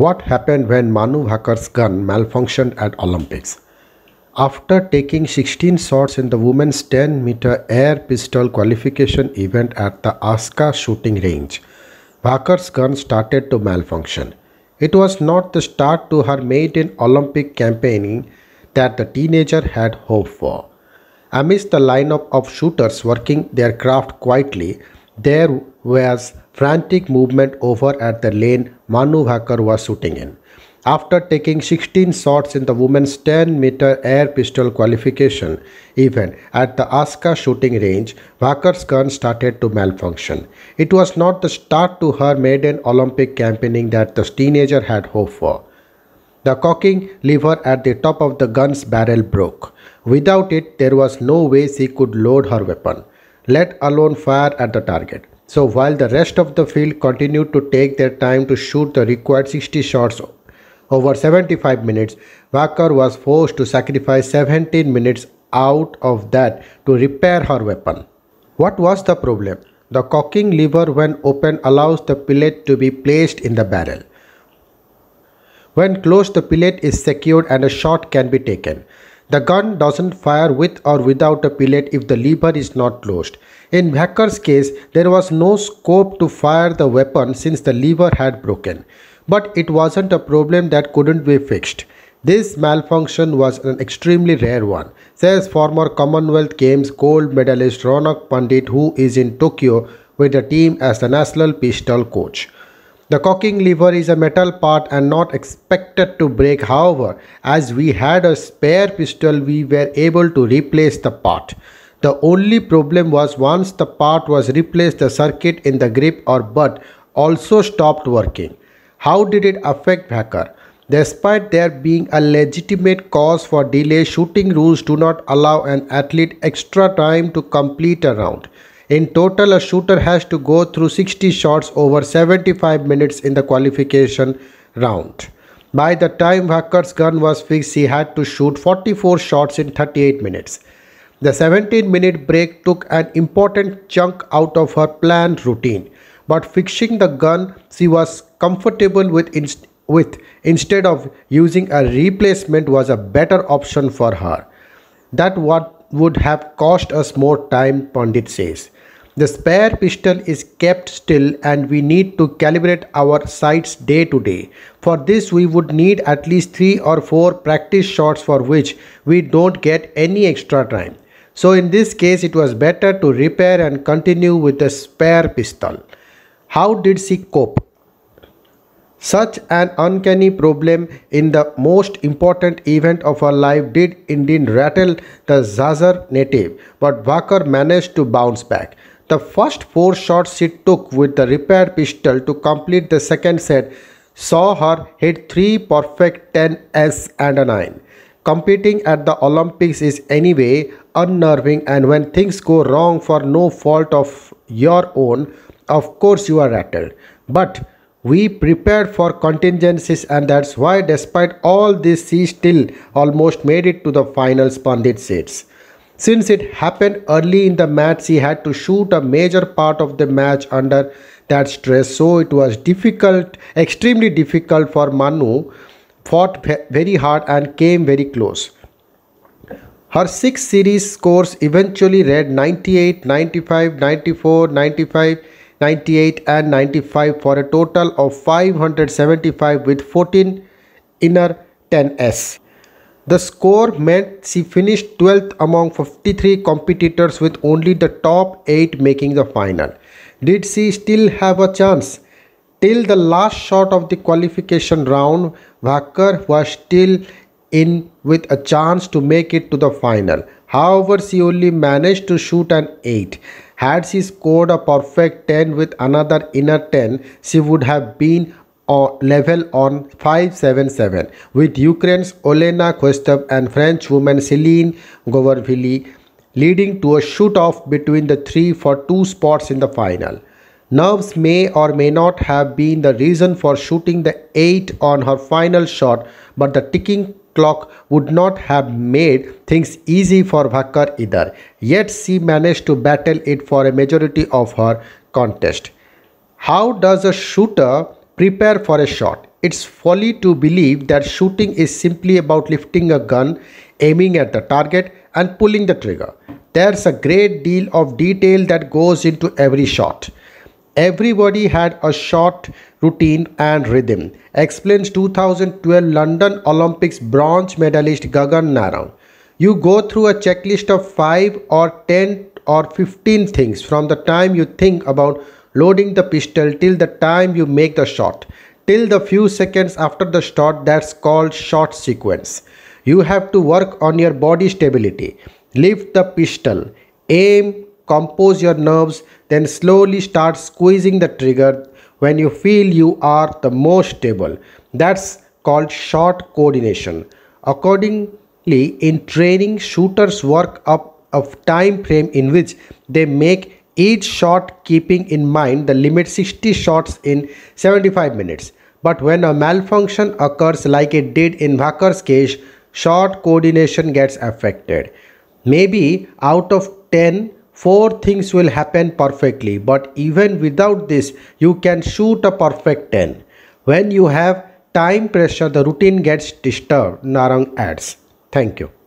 What happened when Manu Bhakar's gun malfunctioned at Olympics? After taking 16 shots in the women's 10 meter air pistol qualification event at the Aska shooting range, Bhakar's gun started to malfunction. It was not the start to her maiden Olympic campaigning that the teenager had hoped for. Amidst the lineup of shooters working their craft quietly, there was frantic movement over at the lane Manu Bhakkar was shooting in. After taking 16 shots in the women's 10 meter air pistol qualification event at the Aska shooting range, Wacker's gun started to malfunction. It was not the start to her maiden Olympic campaigning that the teenager had hoped for. The cocking lever at the top of the gun's barrel broke. Without it, there was no way she could load her weapon, let alone fire at the target. So while the rest of the field continued to take their time to shoot the required 60 shots over 75 minutes, Wacker was forced to sacrifice 17 minutes out of that to repair her weapon. What was the problem? The cocking lever when open allows the pellet to be placed in the barrel. When closed the pellet is secured and a shot can be taken. The gun doesn't fire with or without a pellet if the lever is not closed. In Hacker's case, there was no scope to fire the weapon since the lever had broken. But it wasn't a problem that couldn't be fixed. This malfunction was an extremely rare one, says former Commonwealth Games gold medalist Ronak Pandit who is in Tokyo with the team as the national pistol coach. The cocking lever is a metal part and not expected to break however, as we had a spare pistol we were able to replace the part. The only problem was once the part was replaced the circuit in the grip or butt also stopped working. How did it affect hacker? Despite there being a legitimate cause for delay, shooting rules do not allow an athlete extra time to complete a round. In total, a shooter has to go through 60 shots over 75 minutes in the qualification round. By the time Whacker's gun was fixed, he had to shoot 44 shots in 38 minutes. The 17 minute break took an important chunk out of her planned routine, but fixing the gun she was comfortable with, inst with instead of using a replacement was a better option for her. That what would have cost us more time, Pandit says. The spare pistol is kept still and we need to calibrate our sights day to day. For this we would need at least 3 or 4 practice shots for which we don't get any extra time. So in this case it was better to repair and continue with the spare pistol. How did she cope? Such an uncanny problem in the most important event of her life did indeed rattle the Zazer native, but Walker managed to bounce back. The first four shots she took with the repaired pistol to complete the second set saw her hit three perfect 10s and a 9. Competing at the Olympics is anyway unnerving and when things go wrong for no fault of your own, of course you are rattled. But we prepared for contingencies and that's why despite all this she still almost made it to the finals pandit says since it happened early in the match she had to shoot a major part of the match under that stress so it was difficult extremely difficult for manu fought very hard and came very close her six series scores eventually read 98 95 94 95 98 and 95 for a total of 575 with 14 inner 10s. The score meant she finished 12th among 53 competitors with only the top 8 making the final. Did she still have a chance? Till the last shot of the qualification round, Bhakkar was still in with a chance to make it to the final. However, she only managed to shoot an 8. Had she scored a perfect 10 with another inner 10, she would have been on level on 577 with Ukraine's Olena Kostov and French woman Celine Govervili leading to a shoot-off between the three for two spots in the final. Nerves may or may not have been the reason for shooting the 8 on her final shot but the ticking clock would not have made things easy for Bhakkar either. Yet she managed to battle it for a majority of her contest. How does a shooter prepare for a shot? It's folly to believe that shooting is simply about lifting a gun, aiming at the target, and pulling the trigger. There's a great deal of detail that goes into every shot everybody had a short routine and rhythm, explains 2012 London Olympics bronze medalist Gagan Narang. You go through a checklist of 5 or 10 or 15 things from the time you think about loading the pistol till the time you make the shot, till the few seconds after the shot that's called shot sequence. You have to work on your body stability. Lift the pistol, aim compose your nerves, then slowly start squeezing the trigger when you feel you are the most stable. That's called short coordination. Accordingly, in training, shooters work up a time frame in which they make each shot keeping in mind the limit 60 shots in 75 minutes. But when a malfunction occurs like it did in Wacker's case, short coordination gets affected. Maybe out of 10 four things will happen perfectly but even without this you can shoot a perfect 10 when you have time pressure the routine gets disturbed narang adds thank you